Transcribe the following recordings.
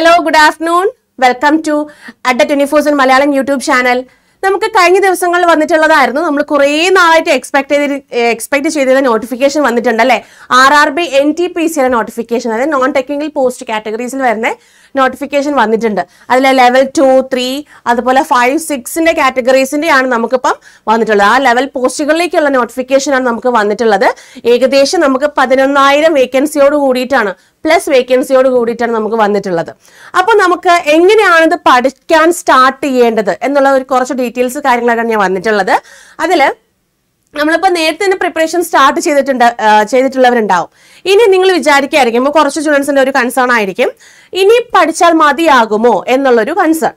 hello good afternoon welcome to Adda twenty seven Malayalam YouTube channel നമുക്ക് കഴിഞ്ഞ ദിവസങ്ങളിൽ വന്നിട്ടുള്ളതായിരുന്നു നമ്മൾ കുറേ നാളായിട്ട് എക്സ്പെക്ട് ചെയ്ത് എക്സ്പെക്ട് ചെയ്തത് നോട്ടിഫിക്കേഷൻ വന്നിട്ടുണ്ട് അല്ലേ R R B N T P സിയുടെ നോട്ടിഫിക്കേഷൻ അതായത് നോൺ ടെക്നിക്കൽ പോസ്റ്റ് കാറ്റഗറീസിൽ വരുന്ന നോട്ടിഫിക്കേഷൻ വന്നിട്ടുണ്ട് അതിൽ ലെവൽ ടു ത്രീ അതുപോലെ ഫൈവ് സിക്സിന്റെ കാറ്റഗറീസിന്റെയാണ് നമുക്കിപ്പം വന്നിട്ടുള്ളത് ആ ലെവൽ പോസ്റ്റുകളിലേക്കുള്ള നോട്ടിഫിക്കേഷനാണ് നമുക്ക് വന്നിട്ടുള്ളത് ഏകദേശം നമുക്ക് പതിനൊന്നായിരം വേക്കൻസിയോട് കൂടിയിട്ടാണ് പ്ലസ് വേക്കൻസിയോട് കൂടിയിട്ടാണ് നമുക്ക് വന്നിട്ടുള്ളത് അപ്പോൾ നമുക്ക് എങ്ങനെയാണിത് പഠിക്കാൻ സ്റ്റാർട്ട് ചെയ്യേണ്ടത് എന്നുള്ള ഒരു കുറച്ച് ഡീറ്റെയിൽസ് കാര്യങ്ങളാണ് ഞാൻ വന്നിട്ടുള്ളത് അതിൽ നമ്മളിപ്പോൾ നേരത്തെ തന്നെ പ്രിപ്പറേഷൻ സ്റ്റാർട്ട് ചെയ്തിട്ടുണ്ട് ചെയ്തിട്ടുള്ളവരുണ്ടാവും ഇനി നിങ്ങൾ വിചാരിക്കായിരിക്കും ഇപ്പോൾ കുറച്ച് സ്റ്റുഡൻസിൻ്റെ ഒരു കൺസേൺ ആയിരിക്കും ഇനി പഠിച്ചാൽ മതിയാകുമോ എന്നുള്ളൊരു കൺസേൺ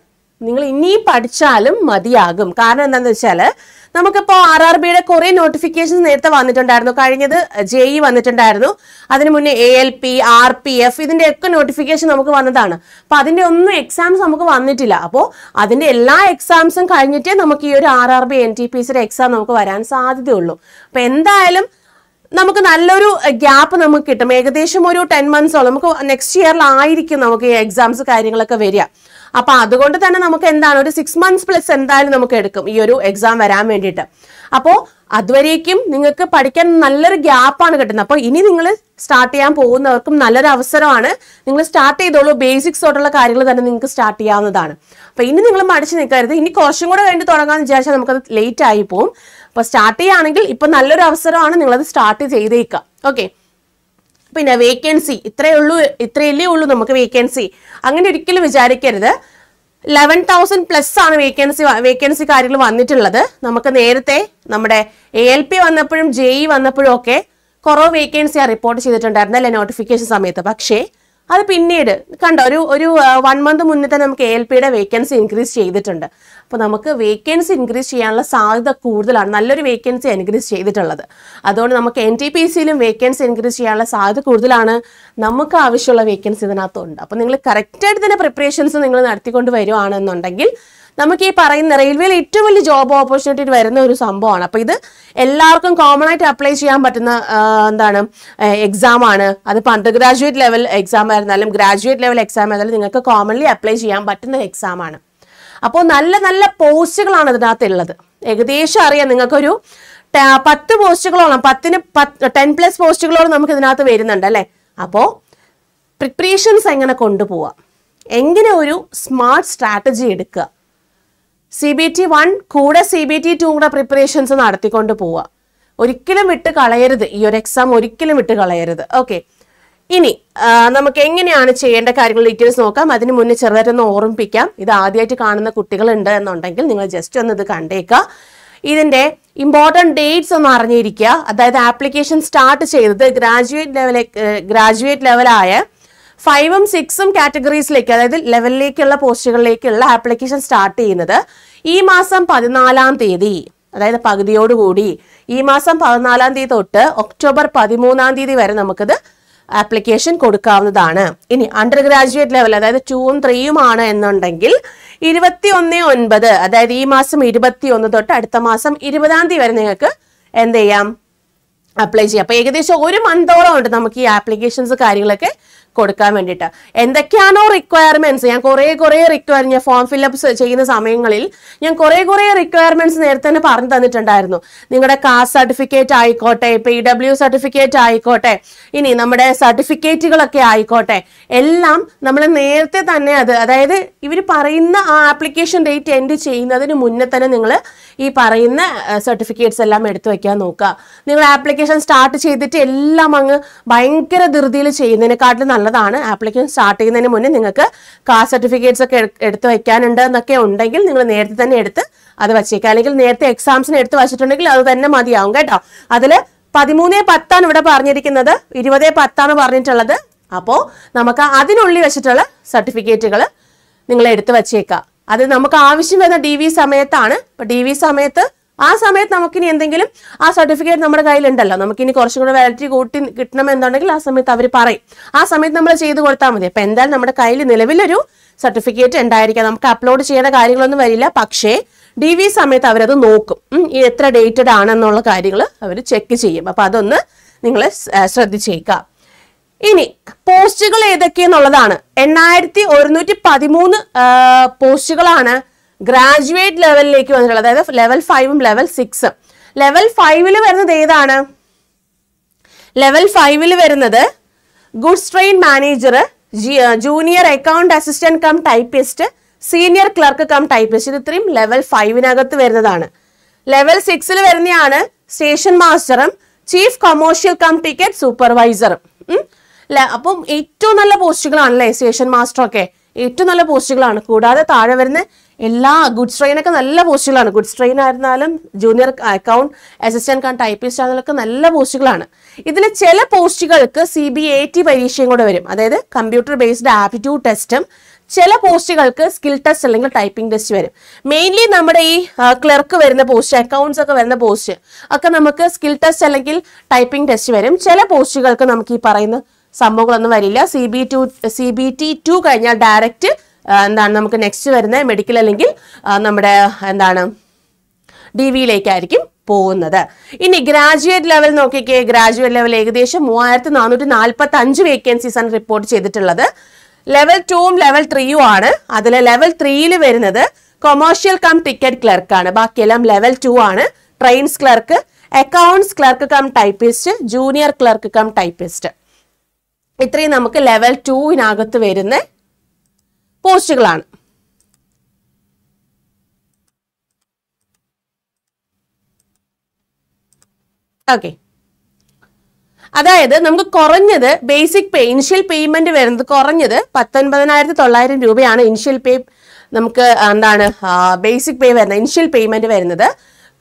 നിങ്ങൾ ഇനി പഠിച്ചാലും മതിയാകും കാരണം എന്താണെന്ന് വെച്ചാൽ നമുക്കിപ്പോ ആർ ആർ ബിയുടെ കുറേ നോട്ടിഫിക്കേഷൻസ് നേരത്തെ വന്നിട്ടുണ്ടായിരുന്നു കഴിഞ്ഞത് ജെ ഇ e വന്നിട്ടുണ്ടായിരുന്നു അതിന് മുന്നേ A L P R P F ഇതിന്റെ ഒക്കെ നോട്ടിഫിക്കേഷൻ നമുക്ക് വന്നതാണ് അപ്പൊ അതിൻ്റെ ഒന്നും എക്സാംസ് നമുക്ക് വന്നിട്ടില്ല അപ്പോ അതിൻ്റെ എല്ലാ എക്സാംസും കഴിഞ്ഞിട്ടേ നമുക്ക് ഈ ഒരു R R B N T P സിയുടെ എക്സാം നമുക്ക് വരാൻ സാധ്യതയുള്ളൂ അപ്പൊ എന്തായാലും നമുക്ക് നല്ലൊരു ഗ്യാപ്പ് നമുക്ക് കിട്ടും ഏകദേശം ഒരു ടെൻ മന്ത്സോളം നമുക്ക് നെക്സ്റ്റ് ഇയറിലായിരിക്കും നമുക്ക് ഈ എക്സാംസ് കാര്യങ്ങളൊക്കെ വരിക അപ്പൊ അതുകൊണ്ട് തന്നെ നമുക്ക് എന്താണ് ഒരു സിക്സ് മന്ത്സ് പ്ലസ് എന്തായാലും നമുക്ക് എടുക്കും ഈ ഒരു എക്സാം വരാൻ വേണ്ടിയിട്ട് അപ്പോൾ അതുവരേക്കും നിങ്ങൾക്ക് പഠിക്കാൻ നല്ലൊരു ഗ്യാപ്പാണ് കിട്ടുന്നത് അപ്പോൾ ഇനി നിങ്ങൾ സ്റ്റാർട്ട് ചെയ്യാൻ പോകുന്നവർക്കും നല്ലൊരു അവസരമാണ് നിങ്ങൾ സ്റ്റാർട്ട് ചെയ്തോളൂ ബേസിക്സ് തൊട്ടുള്ള കാര്യങ്ങൾ തന്നെ നിങ്ങൾക്ക് സ്റ്റാർട്ട് ചെയ്യാവുന്നതാണ് അപ്പോൾ ഇനി നിങ്ങൾ മടിച്ചു നിൽക്കരുത് ഇനി കുറച്ചും കൂടെ വേണ്ടി തുടങ്ങാന്ന് വിചാരിച്ചാൽ നമുക്കത് ലേറ്റ് ആയി പോകും അപ്പോൾ സ്റ്റാർട്ട് ചെയ്യുകയാണെങ്കിൽ ഇപ്പൊ നല്ലൊരു അവസരമാണ് നിങ്ങളത് സ്റ്റാർട്ട് ചെയ്തേക്കുക ഓക്കെ പിന്നെ വേക്കൻസി ഇത്രയേ ഉള്ളൂ ഇത്രയല്ലേ ഉള്ളൂ നമുക്ക് വേക്കൻസി അങ്ങനെ ഒരിക്കലും വിചാരിക്കരുത് ലെവൻ തൗസൻഡ് പ്ലസ് ആണ് വേക്കൻസി വേക്കൻസി കാര്യങ്ങൾ വന്നിട്ടുള്ളത് നമുക്ക് നേരത്തെ നമ്മുടെ എ എൽ പി വന്നപ്പോഴും ജെ ഇ e വന്നപ്പോഴും ഒക്കെ കുറവ് ആ റിപ്പോർട്ട് ചെയ്തിട്ടുണ്ടായിരുന്നല്ലേ നോട്ടിഫിക്കേഷൻ സമയത്ത് പക്ഷേ അത് പിന്നീട് കണ്ടോ ഒരു ഒരു വൺ മന്ത് മുന്നേ തന്നെ നമുക്ക് എ എൽ പിയുടെ വേക്കൻസി ഇൻക്രീസ് ചെയ്തിട്ടുണ്ട് അപ്പോൾ നമുക്ക് വേക്കൻസി ഇൻക്രീസ് ചെയ്യാനുള്ള സാധ്യത കൂടുതലാണ് നല്ലൊരു വേക്കൻസി ഇൻക്രീസ് ചെയ്തിട്ടുള്ളത് അതുകൊണ്ട് നമുക്ക് എൻ ടി പി സിയിലും വേക്കൻസി ഇൻക്രീസ് ചെയ്യാനുള്ള സാധ്യത കൂടുതലാണ് നമുക്ക് ആവശ്യമുള്ള വേക്കൻസി ഇതിനകത്തുണ്ട് അപ്പോൾ നിങ്ങൾ കറക്റ്റായിട്ട് തന്നെ പ്രിപ്പറേഷൻസ് നിങ്ങൾ നടത്തിക്കൊണ്ട് വരുവാണെന്നുണ്ടെങ്കിൽ നമുക്ക് ഈ പറയുന്ന റെയിൽവേയിൽ ഏറ്റവും വലിയ ജോബ് ഓപ്പർച്യൂണിറ്റി വരുന്ന ഒരു സംഭവമാണ് അപ്പോൾ ഇത് എല്ലാവർക്കും കോമൺ ആയിട്ട് അപ്ലൈ ചെയ്യാൻ പറ്റുന്ന എന്താണ് എക്സാം ആണ് അത് അണ്ടർ ഗ്രാജുവേറ്റ് ലെവൽ എക്സാം ആയിരുന്നാലും ഗ്രാജുവേറ്റ് ലെവൽ എക്സാം ആയിരുന്നാലും നിങ്ങൾക്ക് കോമൺലി അപ്ലൈ ചെയ്യാൻ പറ്റുന്ന എക്സാം ആണ് അപ്പോൾ നല്ല നല്ല പോസ്റ്റുകളാണ് ഇതിനകത്തുള്ളത് ഏകദേശം അറിയാം നിങ്ങൾക്കൊരു പത്ത് പോസ്റ്റുകളോളം പത്തിന് പത്ത് ടെൻ പ്ലസ് പോസ്റ്റുകളോളം നമുക്ക് ഇതിനകത്ത് വരുന്നുണ്ട് അല്ലേ അപ്പോൾ പ്രിപ്പറേഷൻസ് എങ്ങനെ കൊണ്ടുപോവാം എങ്ങനെ ഒരു സ്മാർട്ട് സ്ട്രാറ്റജി എടുക്കുക സി ബി ടി വൺ കൂടെ സി ബി ടി കൂടെ പ്രിപ്പറേഷൻസ് നടത്തിക്കൊണ്ട് പോവുക ഒരിക്കലും വിട്ട് കളയരുത് ഈ ഒരു എക്സാം ഒരിക്കലും വിട്ട് കളയരുത് ഓക്കെ ഇനി നമുക്ക് എങ്ങനെയാണ് ചെയ്യേണ്ട കാര്യങ്ങൾ ഡീറ്റെയിൽസ് നോക്കാം അതിന് മുന്നേ ചെറുതായിട്ടൊന്ന് ഓർമ്മിപ്പിക്കാം ഇത് ആദ്യമായിട്ട് കാണുന്ന കുട്ടികളുണ്ട് എന്നുണ്ടെങ്കിൽ നിങ്ങൾ ജസ്റ്റ് ഒന്ന് ഇത് കണ്ടേക്കുക ഇതിൻ്റെ ഇമ്പോർട്ടൻറ്റ് ഡേറ്റ്സ് ഒന്ന് അറിഞ്ഞിരിക്കുക അതായത് ആപ്ലിക്കേഷൻ സ്റ്റാർട്ട് ചെയ്തത് ഗ്രാജുവേറ്റ് ലെവലെ ഗ്രാജുവേറ്റ് ലെവലായ ഫൈവും സിക്സും കാറ്റഗറീസിലേക്ക് അതായത് ലെവലിലേക്കുള്ള പോസ്റ്റുകളിലേക്കുള്ള ആപ്ലിക്കേഷൻ സ്റ്റാർട്ട് ചെയ്യുന്നത് ഈ മാസം പതിനാലാം തീയതി അതായത് പകുതിയോടുകൂടി ഈ മാസം പതിനാലാം തീയതി തൊട്ട് ഒക്ടോബർ പതിമൂന്നാം തീയതി വരെ നമുക്കത് ആപ്ലിക്കേഷൻ കൊടുക്കാവുന്നതാണ് ഇനി അണ്ടർ ഗ്രാജുവേറ്റ് ലെവൽ അതായത് ടൂവും ത്രീയും ആണ് എന്നുണ്ടെങ്കിൽ ഇരുപത്തി ഒന്ന് ഒൻപത് അതായത് ഈ മാസം ഇരുപത്തി ഒന്ന് തൊട്ട് അടുത്ത മാസം ഇരുപതാം തീയതി വരെ നിങ്ങൾക്ക് എന്ത് ചെയ്യാം അപ്ലൈ ചെയ്യാം അപ്പൊ ഏകദേശം ഒരു മന്തോളം ഉണ്ട് നമുക്ക് ഈ ആപ്ലിക്കേഷൻസ് കാര്യങ്ങളൊക്കെ കൊടുക്കാൻ വേണ്ടിയിട്ട് എന്തൊക്കെയാണോ റിക്വയർമെന്റ്സ് ഞാൻ കുറേ കുറേ റിക്വയർ ഞാൻ ഫോം ഫില്ലപ്പ് ചെയ്യുന്ന സമയങ്ങളിൽ ഞാൻ കുറേ കുറേ റിക്വയർമെന്റ്സ് നേരത്തെ തന്നെ പറഞ്ഞു തന്നിട്ടുണ്ടായിരുന്നു നിങ്ങളുടെ കാസ്റ്റ് സർട്ടിഫിക്കറ്റ് ആയിക്കോട്ടെ പി ഡബ്ല്യു സർട്ടിഫിക്കറ്റ് ആയിക്കോട്ടെ ഇനി നമ്മുടെ സർട്ടിഫിക്കറ്റുകളൊക്കെ ആയിക്കോട്ടെ എല്ലാം നമ്മൾ നേരത്തെ തന്നെ അത് അതായത് ഇവർ പറയുന്ന ആ ആപ്ലിക്കേഷൻ ഡേറ്റ് എൻഡ് ചെയ്യുന്നതിന് മുന്നേ തന്നെ നിങ്ങൾ ഈ പറയുന്ന സർട്ടിഫിക്കറ്റ്സ് എല്ലാം എടുത്തു വയ്ക്കാൻ നോക്കുക നിങ്ങൾ ആപ്ലിക്കേഷൻ സ്റ്റാർട്ട് ചെയ്തിട്ട് എല്ലാം അങ്ങ് ഭയങ്കര ധൃതിയിൽ ചെയ്യുന്നതിനെക്കാട്ടിലും നല്ലതാണ് ആപ്ലിക്കേഷൻ സ്റ്റാർട്ട് ചെയ്യുന്നതിന് മുന്നേ നിങ്ങൾക്ക് കാസ്റ്റ് സർട്ടിഫിക്കറ്റ്സ് ഒക്കെ എടുത്ത് വെക്കാനുണ്ട് എന്നൊക്കെ ഉണ്ടെങ്കിൽ നിങ്ങൾ നേരത്തെ തന്നെ എടുത്ത് അത് വച്ചേക്കാം അല്ലെങ്കിൽ നേരത്തെ എക്സാംസിന് എടുത്ത് വച്ചിട്ടുണ്ടെങ്കിൽ അത് തന്നെ മതിയാവും കേട്ടോ അതിൽ പതിമൂന്ന് പത്താണ് ഇവിടെ പറഞ്ഞിരിക്കുന്നത് ഇരുപത് പത്താണ് പറഞ്ഞിട്ടുള്ളത് അപ്പോൾ നമുക്ക് അതിനുള്ളിൽ വെച്ചിട്ടുള്ള സർട്ടിഫിക്കറ്റുകൾ നിങ്ങൾ എടുത്ത് വച്ചേക്കാം അത് നമുക്ക് ആവശ്യം വരുന്ന ഡി വി സമയത്താണ് അപ്പോൾ ഡി വി സമയത്ത് ആ സമയത്ത് നമുക്കിനി എന്തെങ്കിലും ആ സർട്ടിഫിക്കറ്റ് നമ്മുടെ കയ്യിലുണ്ടല്ലോ നമുക്കിനി കുറച്ചും കൂടെ വാലിറ്റി കൂട്ടി കിട്ടണമെന്നുണ്ടെങ്കിൽ ആ സമയത്ത് അവർ പറയും ആ സമയത്ത് നമ്മൾ ചെയ്ത് കൊടുത്താൽ മതി അപ്പം എന്തായാലും നമ്മുടെ കയ്യിൽ നിലവിലൊരു സർട്ടിഫിക്കറ്റ് ഉണ്ടായിരിക്കാം നമുക്ക് അപ്ലോഡ് ചെയ്യേണ്ട കാര്യങ്ങളൊന്നും വരില്ല പക്ഷേ ഡി വി സമയത്ത് അവരത് നോക്കും ഈ എത്ര ഡേറ്റഡ് ആണെന്നുള്ള കാര്യങ്ങൾ അവർ ചെക്ക് ചെയ്യും അപ്പം അതൊന്ന് നിങ്ങൾ ശ്രദ്ധിച്ചേക്കുക ഇനി പോസ്റ്റുകൾ ഏതൊക്കെയെന്നുള്ളതാണ് എണ്ണായിരത്തി ഒരുന്നൂറ്റി പതിമൂന്ന് പോസ്റ്റുകളാണ് ഗ്രാജുവേറ്റ് ലെവലിലേക്ക് വന്നിട്ടുള്ളത് അതായത് ലെവൽ ഫൈവും ലെവൽ സിക്സും ലെവൽ ഫൈവിൽ വരുന്നത് ഏതാണ് ലെവൽ ഫൈവിൽ വരുന്നത് goods train manager junior account assistant cum typist senior clerk cum typist ഇത് ഇത്രയും ലെവൽ ഫൈവിനകത്ത് വരുന്നതാണ് ലെവൽ സിക്സിൽ വരുന്നതാണ് സ്റ്റേഷൻ മാസ്റ്ററും ചീഫ് കൊമേഴ്ഷ്യൽ കം ടിക്കറ്റ് സൂപ്പർവൈസറും അപ്പം ഏറ്റവും നല്ല പോസ്റ്റുകളാണ് അല്ലേ സ്റ്റേഷൻ മാസ്റ്റർ ഒക്കെ ഏറ്റവും നല്ല പോസ്റ്റുകളാണ് കൂടാതെ താഴെ വരുന്ന എല്ലാ ഗുഡ്സ് ട്രെയിനൊക്കെ നല്ല പോസ്റ്റുകളാണ് ഗുഡ്സ് ട്രെയിൻ ആയിരുന്നാലും junior account assistant cum typist ആണെന്നൊക്കെ നല്ല പോസ്റ്റുകളാണ് ഇതിൽ ചില പോസ്റ്റുകൾക്ക് സി ബി എ ടി പരീക്ഷയും കൂടെ വരും അതായത് കമ്പ്യൂട്ടർ ബേസ്ഡ് ആപ്റ്റിറ്റ്യൂഡ് ടെസ്റ്റും ചില പോസ്റ്റുകൾക്ക് സ്കിൽ ടെസ്റ്റ് അല്ലെങ്കിൽ ടൈപ്പിംഗ് ടെസ്റ്റ് വരും മെയിൻലി നമ്മുടെ ഈ ക്ലർക്ക് വരുന്ന പോസ്റ്റ് അക്കൗണ്ട്സ് ഒക്കെ വരുന്ന പോസ്റ്റ് ഒക്കെ നമുക്ക് സ്കിൽ ടെസ്റ്റ് അല്ലെങ്കിൽ ടൈപ്പിംഗ് ടെസ്റ്റ് വരും ചില പോസ്റ്റുകൾക്ക് നമുക്ക് ഈ പറയുന്ന സംഭവങ്ങളൊന്നും വരില്ല C B two C B T two കഴിഞ്ഞാൽ ഡയറക്റ്റ് എന്താണ് നമുക്ക് നെക്സ്റ്റ് വരുന്ന മെഡിക്കൽ അല്ലെങ്കിൽ നമ്മുടെ എന്താണ് ഡി വിയിലേക്കായിരിക്കും പോകുന്നത് ഇനി ഗ്രാജുവേറ്റ് ലെവൽ നോക്കിക്കേ ഗ്രാജുവേറ്റ് ലെവൽ ഏകദേശം മൂവായിരത്തി നാനൂറ്റി നാൽപ്പത്തി അഞ്ച് വേക്കൻസീസ് ആണ് റിപ്പോർട്ട് ചെയ്തിട്ടുള്ളത് ലെവൽ ടൂവും ലെവൽ ത്രീയും ആണ് അതിൽ ലെവൽ ത്രീയിൽ വരുന്നത് കൊമേഴ്ഷ്യൽ കം ടിക്കറ്റ് ക്ലർക്കാണ് ബാക്കിയെല്ലാം ലെവൽ ടു ആണ് trains clerk accounts clerk cum typist junior clerk cum typist ഇത്രയും നമുക്ക് ലെവൽ ടുവിനകത്ത് വരുന്ന പോസ്റ്റുകളാണ് ഓക്കെ അതായത് നമുക്ക് കുറഞ്ഞത് ബേസിക് പേ ഇനിഷ്യൽ പേയ്മെന്റ് വരുന്നത് കുറഞ്ഞത് പത്തൊൻപതിനായിരത്തി തൊള്ളായിരം രൂപയാണ് ഇനിഷ്യൽ പേ നമുക്ക് എന്താണ് ബേസിക് പേ വരുന്നത് ഇനിഷ്യൽ പേയ്മെന്റ് വരുന്നത്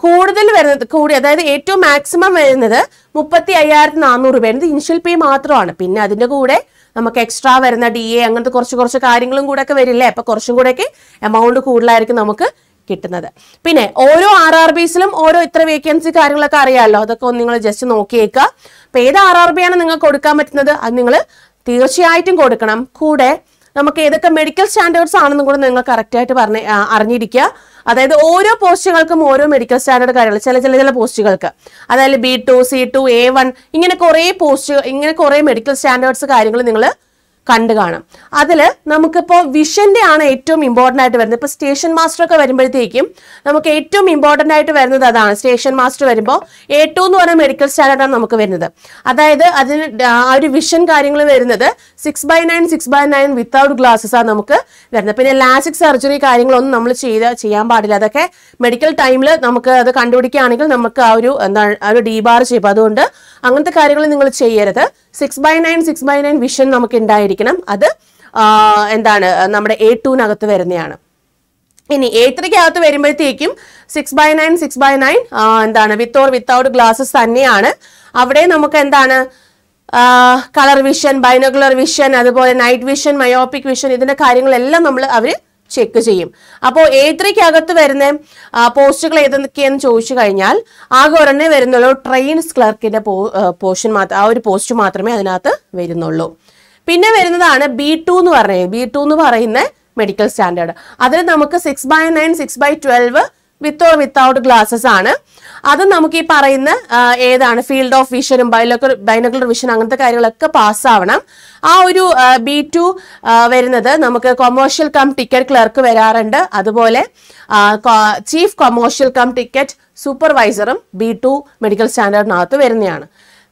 കൂടുതൽ വരുന്നത് കൂടി അതായത് ഏറ്റവും മാക്സിമം വരുന്നത് മുപ്പത്തി അയ്യായിരത്തി നാനൂറ് രൂപ വരുന്നത് ഇനിഷ്യൽ പേ മാത്രമാണ് പിന്നെ അതിൻ്റെ കൂടെ നമുക്ക് എക്സ്ട്രാ വരുന്ന ഡി എ അങ്ങനത്തെ കുറച്ച് കുറച്ച് കാര്യങ്ങളും ഒക്കെ വരില്ലേ അപ്പൊ കുറച്ചും കൂടെയൊക്കെ എമൗണ്ട് കൂടുതലായിരിക്കും നമുക്ക് കിട്ടുന്നത് പിന്നെ ഓരോ ആർ ആർ ബിസിലും ഓരോ ഇത്ര വേക്കൻസി കാര്യങ്ങളൊക്കെ അറിയാമല്ലോ അതൊക്കെ ഒന്ന് നിങ്ങൾ ജസ്റ്റ് നോക്കിയേക്കുക അപ്പോൾ ഏത് ആർ ആർ ബി ആണ് നിങ്ങൾക്ക് കൊടുക്കാൻ പറ്റുന്നത് അത് നിങ്ങൾ തീർച്ചയായിട്ടും കൊടുക്കണം കൂടെ നമുക്ക് ഏതൊക്കെ മെഡിക്കൽ സ്റ്റാൻഡേർഡ്സ് ആണെന്നും കൂടെ നിങ്ങൾ കറക്റ്റായിട്ട് പറഞ്ഞ് അറിഞ്ഞിരിക്കുക അതായത് ഓരോ പോസ്റ്റുകൾക്കും ഓരോ മെഡിക്കൽ സ്റ്റാൻഡേർഡ് കാര്യങ്ങൾ ചില ചില ചില പോസ്റ്റുകൾക്ക് അതായത് B two C two A one ഇങ്ങനെ കുറേ പോസ്റ്റ് ഇങ്ങനെ കുറേ മെഡിക്കൽ സ്റ്റാൻഡേർഡ്സ് കാര്യങ്ങൾ നിങ്ങൾ കണ്ടു കാണാം അതിൽ നമുക്കിപ്പോൾ വിഷൻ്റെ ആണ് ഏറ്റവും ഇമ്പോർട്ടൻ്റ് ആയിട്ട് വരുന്നത് ഇപ്പോൾ സ്റ്റേഷൻ മാസ്റ്റർ ഒക്കെ വരുമ്പോഴത്തേക്കും നമുക്ക് ഏറ്റവും ഇമ്പോർട്ടൻ്റ് ആയിട്ട് വരുന്നത് അതാണ് സ്റ്റേഷൻ മാസ്റ്റർ വരുമ്പോൾ എ ടു എന്ന് പറയുന്ന മെഡിക്കൽ സ്റ്റാൻഡേർഡാണ് നമുക്ക് വരുന്നത് അതായത് അതിന് ആ ഒരു വിഷൻ കാര്യങ്ങൾ വരുന്നത് six by nine six by nine without glasses ആണ് നമുക്ക് വരുന്നത് പിന്നെ ലാസിക് സർജറി കാര്യങ്ങളൊന്നും നമ്മൾ ചെയ്ത് ചെയ്യാൻ പാടില്ല അതൊക്കെ മെഡിക്കൽ ടൈമിൽ നമുക്ക് അത് കണ്ടുപിടിക്കുകയാണെങ്കിൽ നമുക്ക് ആ ഒരു എന്താണ് ആ ഒരു ഡീബാർ ചെയ്യും അതുകൊണ്ട് അങ്ങനത്തെ കാര്യങ്ങൾ നിങ്ങൾ ചെയ്യരുത് six by nine six by nine vision നമുക്ക് ഉണ്ടായിരിക്കണം അത് എന്താണ് നമ്മുടെ എ ടുവിനകത്ത് വരുന്നതാണ് ഇനി എ ത്രീക്ക് അകത്ത് വരുമ്പോഴത്തേക്കും six by nine six by nine എന്താണ് വിത്ത് ഓർ വിത്തൗട്ട് ഗ്ലാസ്സസ് തന്നെയാണ് അവിടെ നമുക്ക് എന്താണ് കളർ വിഷൻ ബൈനോക്കുലർ വിഷൻ അതുപോലെ നൈറ്റ് വിഷൻ മയോപ്പിക് വിഷൻ ഇതിൻ്റെ കാര്യങ്ങളെല്ലാം നമ്മൾ അവർ ചെക്ക് ചെയ്യും അപ്പോൾ എ ത്രീക്കകത്ത് വരുന്ന പോസ്റ്റുകൾ ഏതൊക്കെയെന്ന് ചോദിച്ചു കഴിഞ്ഞാൽ ആകെ ഒരെണ്ണേ വരുന്നുള്ളൂ ട്രെയിൻസ് ക്ലർക്കിന്റെ പോർഷൻ മാത്രം ആ ഒരു പോസ്റ്റ് മാത്രമേ അതിനകത്ത് വരുന്നുള്ളൂ പിന്നെ വരുന്നതാണ് ബി ടു എന്ന് പറയുന്നത് ബി ടു എന്ന് പറയുന്ന മെഡിക്കൽ സ്റ്റാൻഡേർഡ് അതിൽ നമുക്ക് six by nine six by twelve with or without glasses ആണ് അത് നമുക്ക് ഈ പറയുന്ന ഏതാണ് ഫീൽഡ് ഓഫ് വിഷനും ബൈലോക്കുലർ ബൈനോക്കുലർ വിഷൻ അങ്ങനത്തെ കാര്യങ്ങളൊക്കെ പാസ്സാവണം ആ ഒരു ബി ടു വരുന്നത് നമുക്ക് കൊമേഴ്ഷ്യൽ കം ടിക്കറ്റ് ക്ലർക്ക് വരാറുണ്ട് അതുപോലെ ചീഫ് കൊമേഴ്ഷ്യൽ കം ടിക്കറ്റ് സൂപ്പർവൈസറും ബി ടു മെഡിക്കൽ സ്റ്റാൻഡേർഡിനകത്ത് വരുന്നതാണ്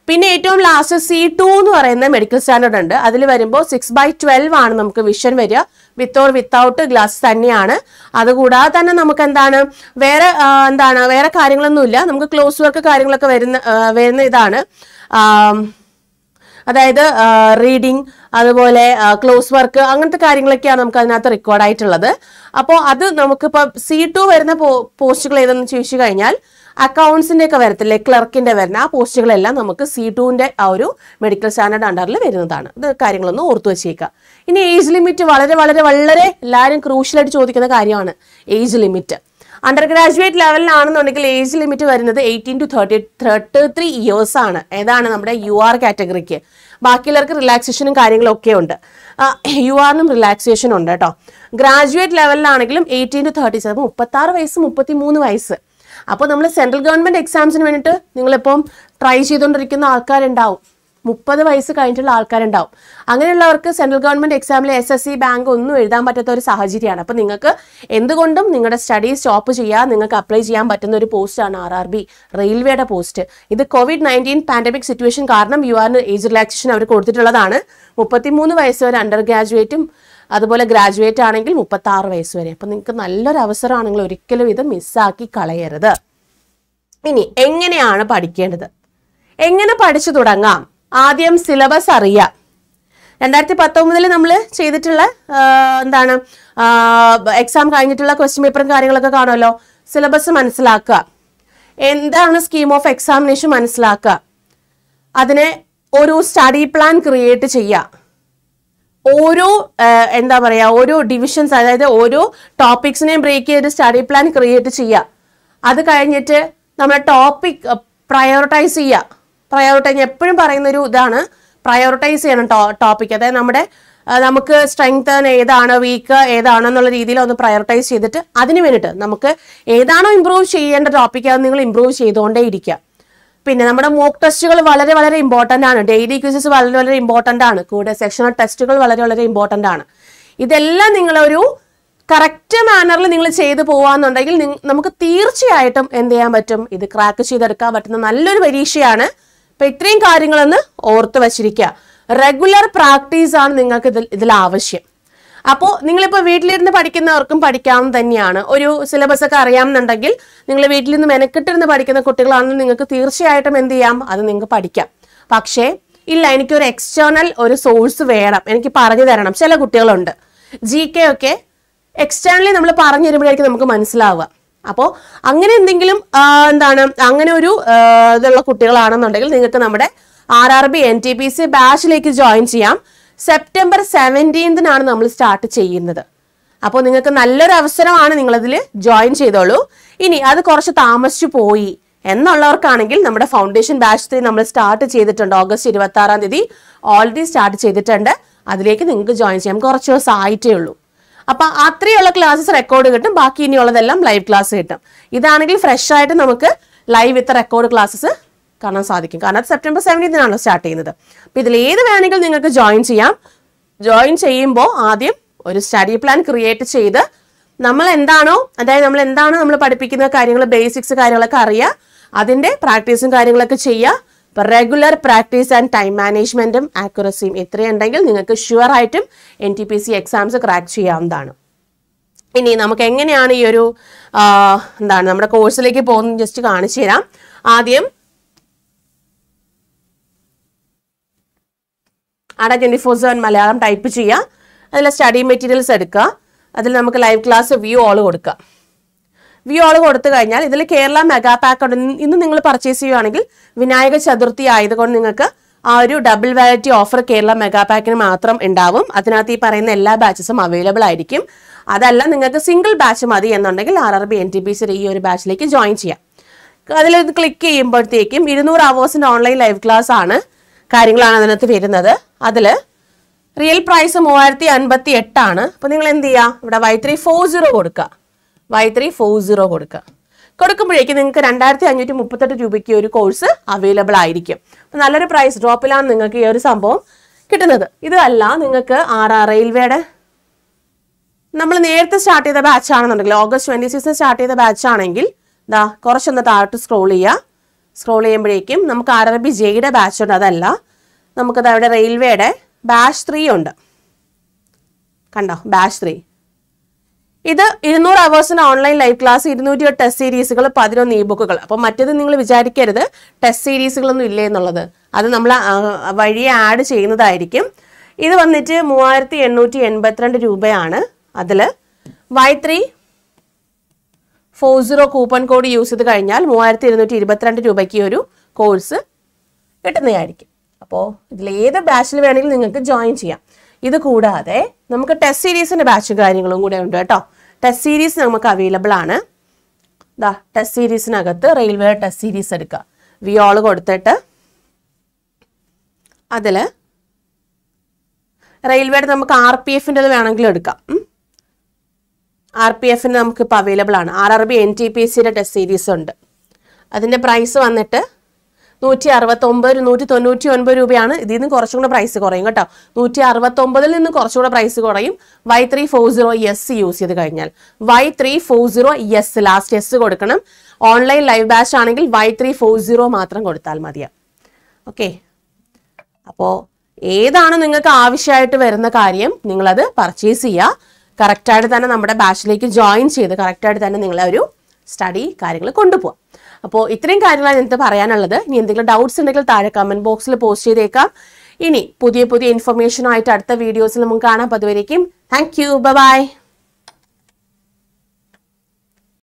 പിന്നെ ഏറ്റവും ലാസ്റ്റ് സി ടു എന്ന് പറയുന്ന മെഡിക്കൽ സ്റ്റാൻഡേർഡ് ഉണ്ട് അതിൽ വരുമ്പോൾ സിക്സ് ബൈ ട്വൽവ് ആണ് നമുക്ക് വിഷൻ വരിക വിത്ത് ഓർ വിത്തൗട്ട് ഗ്ലാസ് തന്നെയാണ് അതുകൂടാതെ തന്നെ നമുക്ക് എന്താണ് വേറെ എന്താണ് വേറെ കാര്യങ്ങളൊന്നുമില്ല നമുക്ക് ക്ലോസ് വർക്ക് കാര്യങ്ങളൊക്കെ വരുന്ന വരുന്ന ഇതാണ് അതായത് റീഡിങ് അതുപോലെ ക്ലോസ് വർക്ക് അങ്ങനത്തെ കാര്യങ്ങളൊക്കെയാണ് നമുക്ക് അതിനകത്ത് റെക്കോർഡ് ആയിട്ടുള്ളത് അപ്പോൾ അത് നമുക്കിപ്പോൾ സി ടു വരുന്ന പോസ്റ്റുകൾ ഏതെന്ന് ചോദിച്ചു കഴിഞ്ഞാൽ അക്കൗണ്ട്സിൻ്റെ ഒക്കെ വരത്തില്ലേ ക്ലർക്കിൻ്റെ വരുന്ന ആ പോസ്റ്റുകളെല്ലാം നമുക്ക് സി ടുവിൻ്റെ ആ ഒരു മെഡിക്കൽ സ്റ്റാൻഡേർഡ് അണ്ടറിൽ വരുന്നതാണ് ഇത് കാര്യങ്ങളൊന്നും ഓർത്തു വെച്ചേക്കുക ഇനി ഏജ് ലിമിറ്റ് വളരെ വളരെ വളരെ എല്ലാവരും ക്രൂഷ്യലായിട്ട് ചോദിക്കുന്ന കാര്യമാണ് ഏജ് ലിമിറ്റ് അണ്ടർ ഗ്രാജുവേറ്റ് ലെവലിലാണെന്നുണ്ടെങ്കിൽ ഏജ് ലിമിറ്റ് വരുന്നത് eighteen to thirty thirty three years ആണ് ഏതാണ് നമ്മുടെ യു ആർ കാറ്റഗറിക്ക് ബാക്കിയുള്ളവർക്ക് റിലാക്സേഷനും കാര്യങ്ങളും ഒക്കെ ഉണ്ട് യു ആറിനും റിലാക്സേഷൻ ഉണ്ട് കേട്ടോ ഗ്രാജുവേറ്റ് ലെവലിലാണെങ്കിലും എയ്റ്റീൻ ടു തേർട്ടി സെവൻ മുപ്പത്താറ് വയസ്സ് മുപ്പത്തി മൂന്ന് വയസ്സ് അപ്പോൾ നമ്മൾ സെൻട്രൽ ഗവൺമെൻറ് എക്സാംസിന് വേണ്ടിയിട്ട് നിങ്ങളിപ്പം ട്രൈ ചെയ്തുകൊണ്ടിരിക്കുന്ന ആൾക്കാരുണ്ടാവും മുപ്പത് വയസ്സ് കഴിഞ്ഞിട്ടുള്ള ആൾക്കാരുണ്ടാവും അങ്ങനെയുള്ളവർക്ക് സെൻട്രൽ ഗവൺമെന്റ് എക്സാമിലെ എസ് എസ് സി ബാങ്ക് ഒന്നും എഴുതാൻ പറ്റാത്ത ഒരു സാഹചര്യമാണ് അപ്പോൾ നിങ്ങൾക്ക് എന്തുകൊണ്ടും നിങ്ങളുടെ സ്റ്റഡി സ്റ്റോപ്പ് ചെയ്യുക നിങ്ങൾക്ക് അപ്ലൈ ചെയ്യാൻ പറ്റുന്ന ഒരു പോസ്റ്റാണ് ആർ ആർ ബി റെയിൽവേയുടെ പോസ്റ്റ് ഇത് കോവിഡ് നയൻറ്റീൻ പാൻഡമിക് സിറ്റുവേഷൻ കാരണം ആറിന് ഏജ് റിലാക്സേഷൻ അവർ കൊടുത്തിട്ടുള്ളതാണ് മുപ്പത്തിമൂന്ന് വയസ്സ് വരെ അണ്ടർ ഗ്രാജുവേറ്റും അതുപോലെ ഗ്രാജുവേറ്റ് ആണെങ്കിൽ ആറ് വയസ്സ് വരെ അപ്പം നിങ്ങൾക്ക് നല്ലൊരു അവസരമാണെങ്കിൽ ഒരിക്കലും ഇത് മിസ്സാക്കി കളയരുത് ഇനി എങ്ങനെയാണ് പഠിക്കേണ്ടത് എങ്ങനെ പഠിച്ചു തുടങ്ങാം ആദ്യം സിലബസ് അറിയാം രണ്ടായിരത്തി പത്തൊമ്പതിൽ നമ്മൾ ചെയ്തിട്ടുള്ള എന്താണ് എക്സാം കഴിഞ്ഞിട്ടുള്ള ക്വസ്റ്റ്യൻ പേപ്പറും കാര്യങ്ങളൊക്കെ കാണുമല്ലോ സിലബസ് മനസ്സിലാക്കുക എന്താണ് സ്കീം ഓഫ് എക്സാമിനേഷൻ മനസ്സിലാക്കുക അതിനെ ഒരു സ്റ്റഡി പ്ലാൻ ക്രിയേറ്റ് ചെയ്യുക ഓരോ എന്താ പറയുക ഓരോ ഡിവിഷൻസ് അതായത് ഓരോ ടോപ്പിക്സിനെയും ബ്രേക്ക് ചെയ്ത് സ്റ്റഡി പ്ലാൻ ക്രിയേറ്റ് ചെയ്യുക അത് കഴിഞ്ഞിട്ട് നമ്മുടെ ടോപ്പിക് പ്രയോറിറ്റൈസ് ചെയ്യുക പ്രയോറിറ്റൈസ് ഞാൻ എപ്പോഴും പറയുന്നൊരു ഇതാണ് പ്രയോറിറ്റൈസ് ചെയ്യണം ടോ ടോപ്പിക് അതായത് നമ്മുടെ നമുക്ക് സ്ട്രെങ്ത് ഏതാണ് വീക്ക് ഏതാണ് എന്നുള്ള രീതിയിൽ ഒന്ന് പ്രയോറിറ്റൈസ് ചെയ്തിട്ട് അതിന് വേണ്ടിയിട്ട് നമുക്ക് ഏതാണോ ഇമ്പ്രൂവ് ചെയ്യേണ്ട ടോപ്പിക് അത് നിങ്ങൾ ഇമ്പ്രൂവ് ചെയ്തുകൊണ്ടേ ഇരിക്കുക പിന്നെ നമ്മുടെ മോക്ക് ടെസ്റ്റുകൾ വളരെ വളരെ ഇമ്പോർട്ടൻ്റ് ആണ് ഡെയിലി ക്യൂസസ് വളരെ വളരെ ഇമ്പോർട്ടൻ്റ് ആണ് കൂടെ സെക്ഷണൽ ടെസ്റ്റുകൾ വളരെ വളരെ ഇമ്പോർട്ടൻ്റ് ആണ് ഇതെല്ലാം നിങ്ങളൊരു കറക്റ്റ് മാനറിൽ നിങ്ങൾ ചെയ്തു പോവാന്നുണ്ടെങ്കിൽ നമുക്ക് തീർച്ചയായിട്ടും എന്ത് ചെയ്യാൻ പറ്റും ഇത് ക്രാക്ക് ചെയ്തെടുക്കാൻ പറ്റുന്ന നല്ലൊരു പരീക്ഷയാണ് അപ്പൊ ഇത്രയും കാര്യങ്ങളൊന്ന് ഓർത്ത് വച്ചിരിക്കുക റെഗുലർ പ്രാക്ടീസ് ആണ് നിങ്ങൾക്ക് ഇതിൽ ഇതിൽ ആവശ്യം അപ്പോൾ നിങ്ങളിപ്പോൾ വീട്ടിലിരുന്ന് പഠിക്കുന്നവർക്കും പഠിക്കാവുന്ന തന്നെയാണ് ഒരു സിലബസ് ഒക്കെ അറിയാമെന്നുണ്ടെങ്കിൽ നിങ്ങൾ വീട്ടിലിരുന്ന് മെനക്കെട്ടിരുന്ന് പഠിക്കുന്ന കുട്ടികളാണെന്ന് നിങ്ങൾക്ക് തീർച്ചയായിട്ടും എന്ത് ചെയ്യാം അത് നിങ്ങൾക്ക് പഠിക്കാം പക്ഷേ ഇല്ല എനിക്കൊരു എക്സ്റ്റേണൽ ഒരു സോഴ്സ് വേണം എനിക്ക് പറഞ്ഞു തരണം ചില കുട്ടികളുണ്ട് ജി കെ ഒക്കെ എക്സ്റ്റേണലി നമ്മൾ പറഞ്ഞു തരുമ്പോഴായിരിക്കും നമുക്ക് മനസ്സിലാവുക അപ്പോൾ അങ്ങനെ എന്തെങ്കിലും എന്താണ് അങ്ങനെ ഒരു ഇതുള്ള കുട്ടികളാണെന്നുണ്ടെങ്കിൽ നിങ്ങൾക്ക് നമ്മുടെ R R B N T P C ബാച്ചിലേക്ക് ജോയിൻ ചെയ്യാം സെപ്റ്റംബർ സെവൻറ്റീൻത്തിനാണ് നമ്മൾ സ്റ്റാർട്ട് ചെയ്യുന്നത് അപ്പോൾ നിങ്ങൾക്ക് നല്ലൊരു അവസരമാണ് നിങ്ങളതിൽ ജോയിൻ ചെയ്തോളൂ ഇനി അത് കുറച്ച് താമസിച്ചു പോയി എന്നുള്ളവർക്കാണെങ്കിൽ നമ്മുടെ ഫൗണ്ടേഷൻ ബാച്ച് ത്രീ നമ്മൾ സ്റ്റാർട്ട് ചെയ്തിട്ടുണ്ട് ഓഗസ്റ്റ് ഇരുപത്തി ആറാം തീയതി ഓൾറെഡി സ്റ്റാർട്ട് ചെയ്തിട്ടുണ്ട് അതിലേക്ക് നിങ്ങൾക്ക് ജോയിൻ ചെയ്യാം കുറച്ച് ദിവസം ആയിട്ടേ ഉള്ളൂ അപ്പൊ അത്രയുള്ള ക്ലാസ്സസ് റെക്കോർഡ് കിട്ടും ബാക്കി ഇനിയുള്ളതെല്ലാം ലൈവ് ക്ലാസ് കിട്ടും ഇതാണെങ്കിൽ ഫ്രഷ് ആയിട്ട് നമുക്ക് ലൈവ് വിത്ത് റെക്കോർഡ് ക്ലാസ്സസ് കാണാൻ സാധിക്കും കാരണം സെപ്റ്റംബർ സെവൻറ്റീനാണല്ലോ സ്റ്റാർട്ട് ചെയ്യുന്നത് അപ്പോൾ ഇതിൽ ഏത് വേണമെങ്കിലും നിങ്ങൾക്ക് ജോയിൻ ചെയ്യാം ജോയിൻ ചെയ്യുമ്പോൾ ആദ്യം ഒരു സ്റ്റഡി പ്ലാൻ ക്രിയേറ്റ് ചെയ്ത് നമ്മൾ എന്താണോ അതായത് നമ്മൾ എന്താണ് നമ്മൾ പഠിപ്പിക്കുന്ന കാര്യങ്ങൾ ബേസിക്സ് കാര്യങ്ങളൊക്കെ അറിയുക അതിൻ്റെ പ്രാക്ടീസും കാര്യങ്ങളൊക്കെ ചെയ്യുക അപ്പോൾ റെഗുലർ പ്രാക്ടീസ് ആൻഡ് ടൈം മാനേജ്മെൻറ്റും ആക്യുറസിയും ഇത്രയുണ്ടെങ്കിൽ നിങ്ങൾക്ക് ഷുവർ ആയിട്ടും N T P C exams crack ചെയ്യാവുന്നതാണ് ഇനി നമുക്ക് എങ്ങനെയാണ് ഈ ഒരു എന്താണ് നമ്മുടെ കോഴ്സിലേക്ക് പോകുന്നത് ജസ്റ്റ് കാണിച്ചു തരാം ആദ്യം Adda twenty four seven Malayalam type ചെയ്യുക അതിൽ സ്റ്റഡി മെറ്റീരിയൽസ് എടുക്കുക അതിൽ നമുക്ക് ലൈവ് ക്ലാസ് വ്യൂ ഓൾ കൊടുക്കുക വിയോള് കൊടുത്തു കഴിഞ്ഞാൽ ഇതിൽ കേരള മെഗാ പാക്ക് ഇന്ന് നിങ്ങൾ പർച്ചേസ് ചെയ്യുകയാണെങ്കിൽ വിനായക ചതുർത്ഥി ആയതുകൊണ്ട് നിങ്ങൾക്ക് ആ ഒരു double validity offer Kerala mega പാക്കിന് മാത്രം ഉണ്ടാവും അതിനകത്ത് ഈ പറയുന്ന എല്ലാ ബാച്ചസും അവൈലബിൾ ആയിരിക്കും അതല്ല നിങ്ങൾക്ക് സിംഗിൾ ബാച്ച് മതി എന്നുണ്ടെങ്കിൽ R R B N T P C ഈ ഒരു ബാച്ചിലേക്ക് ജോയിൻ ചെയ്യാം അതിൽ ക്ലിക്ക് ചെയ്യുമ്പോഴത്തേക്കും ഇരുന്നൂറ് അവേഴ്സിൻ്റെ ഓൺലൈൻ ലൈവ് ക്ലാസ് ആണ് കാര്യങ്ങളാണ് അതിനകത്ത് വരുന്നത് അതിൽ റിയൽ പ്രൈസ് മൂവായിരത്തി അൻപത്തി എട്ടാണ് അപ്പോൾ നിങ്ങൾ എന്ത് ചെയ്യുക ഇവിടെ വൈ ത്രീ ഫോർ സീറോ കൊടുക്കുക വൈ ത്രീ ഫോർ സീറോ കൊടുക്കുക കൊടുക്കുമ്പോഴേക്കും നിങ്ങൾക്ക് രണ്ടായിരത്തി അഞ്ഞൂറ്റി മുപ്പത്തെട്ട് രൂപയ്ക്ക് ഒരു കോഴ്സ് അവൈലബിൾ ആയിരിക്കും നല്ലൊരു പ്രൈസ് ഡ്രോപ്പിലാണ് നിങ്ങൾക്ക് ഈ ഒരു സംഭവം കിട്ടുന്നത് ഇതല്ല നിങ്ങൾക്ക് ആർ ആർ റെയിൽവേയുടെ നമ്മൾ നേരത്തെ സ്റ്റാർട്ട് ചെയ്ത ബാച്ച് ആണെന്നുണ്ടെങ്കിൽ ഓഗസ്റ്റ് ട്വൻറ്റി സിക്സ് സ്റ്റാർട്ട് ചെയ്ത ബാച്ച് ആണെങ്കിൽ ദാ കുറച്ചൊന്ന് താഴോട്ട് സ്ക്രോൾ ചെയ്യുക സ്ക്രോൾ ചെയ്യുമ്പോഴേക്കും നമുക്ക് ആർ ആർ ബി ജെയുടെ ബാച്ച് ഉണ്ട് അതല്ല നമുക്കത് അവിടെ റെയിൽവേയുടെ ബാച്ച് ത്രീ ഉണ്ട് കണ്ടോ ബാച്ച് ത്രീ ഇത് ഇരുന്നൂറ് അവേഴ്സിന് ഓൺലൈൻ ലൈവ് ക്ലാസ് ഇരുന്നൂറ്റി ഒരു ടെസ്റ്റ് സീരീസുകൾ പതിനൊന്ന് ഇ ബുക്കുകൾ അപ്പം മറ്റേത് നിങ്ങൾ വിചാരിക്കരുത് ടെസ്റ്റ് സീരീസുകളൊന്നും ഇല്ലേ എന്നുള്ളത് അത് നമ്മൾ വഴിയെ ആഡ് ചെയ്യുന്നതായിരിക്കും ഇത് വന്നിട്ട് മൂവായിരത്തി എണ്ണൂറ്റി എൺപത്തിരണ്ട് രൂപയാണ് അതിൽ Y three four zero coupon code use ചെയ്ത് കഴിഞ്ഞാൽ മൂവായിരത്തി ഇരുന്നൂറ്റി ഇരുപത്തിരണ്ട് രൂപയ്ക്ക് ഒരു കോഴ്സ് കിട്ടുന്നതായിരിക്കും അപ്പോൾ ഇതിൽ ഏത് ബാച്ചിൽ വേണമെങ്കിലും നിങ്ങൾക്ക് ജോയിൻ ചെയ്യാം ഇത് കൂടാതെ നമുക്ക് ടെസ്റ്റ് സീരീസിൻ്റെ ബാച്ചും കാര്യങ്ങളും കൂടെ ഉണ്ട് കേട്ടോ ടെസ്റ്റ് സീരീസ് നമുക്ക് അവൈലബിൾ ആണ് ദാ ടെസ്റ്റ് സീരീസിനകത്ത് റെയിൽവേ ടെസ്റ്റ് സീരീസ് എടുക്കുക വി ഓൾ കൊടുത്തിട്ട് അതിൽ റെയിൽവേയുടെ നമുക്ക് ആർ പി എഫിൻ്റെത് വേണമെങ്കിലും എടുക്കാം ആർ പി എഫിന് നമുക്കിപ്പോൾ അവൈലബിൾ ആണ് R R B N T P സിയുടെ ടെസ്റ്റ് സീരീസ് ഉണ്ട് അതിൻ്റെ പ്രൈസ് വന്നിട്ട് നൂറ്റി അറുപത്തൊമ്പത് നൂറ്റി തൊണ്ണൂറ്റി ഒൻപത് രൂപയാണ് ഇതിൽ നിന്ന് കുറച്ചും കൂടെ പ്രൈസ് കുറയും കേട്ടോ നൂറ്റി അറുപത്തൊമ്പതിൽ നിന്ന് കുറച്ചുകൂടെ പ്രൈസ് കുറയും Y three four zero S use ചെയ്ത് കഴിഞ്ഞാൽ Y three four zero S last S കൊടുക്കണം ഓൺലൈൻ ലൈവ് ബാച്ച് ആണെങ്കിൽ വൈ ത്രീ ഫോർ സീറോ മാത്രം കൊടുത്താൽ മതിയാ ഓക്കെ അപ്പോൾ ഏതാണ് നിങ്ങൾക്ക് ആവശ്യമായിട്ട് വരുന്ന കാര്യം നിങ്ങളത് പർച്ചേസ് ചെയ്യുക കറക്റ്റായിട്ട് തന്നെ നമ്മുടെ ബാച്ചിലേക്ക് ജോയിൻ ചെയ്ത് കറക്റ്റായിട്ട് തന്നെ നിങ്ങളെ ഒരു സ്റ്റഡി കാര്യങ്ങൾ കൊണ്ടുപോകാം അപ്പോൾ ഇത്രയും കാര്യങ്ങളാണ് ഞങ്ങൾക്ക് പറയാനുള്ളത് ഇനി എന്തെങ്കിലും ഡൗട്ട്സ് ഉണ്ടെങ്കിൽ താഴെ കമൻറ്റ് ബോക്സിൽ പോസ്റ്റ് ചെയ്തേക്കാം ഇനി പുതിയ പുതിയ ഇൻഫർമേഷനായിട്ട് അടുത്ത വീഡിയോസിൽ നമുക്ക് കാണാം അതുവരേക്കും താങ്ക് യു ബൈ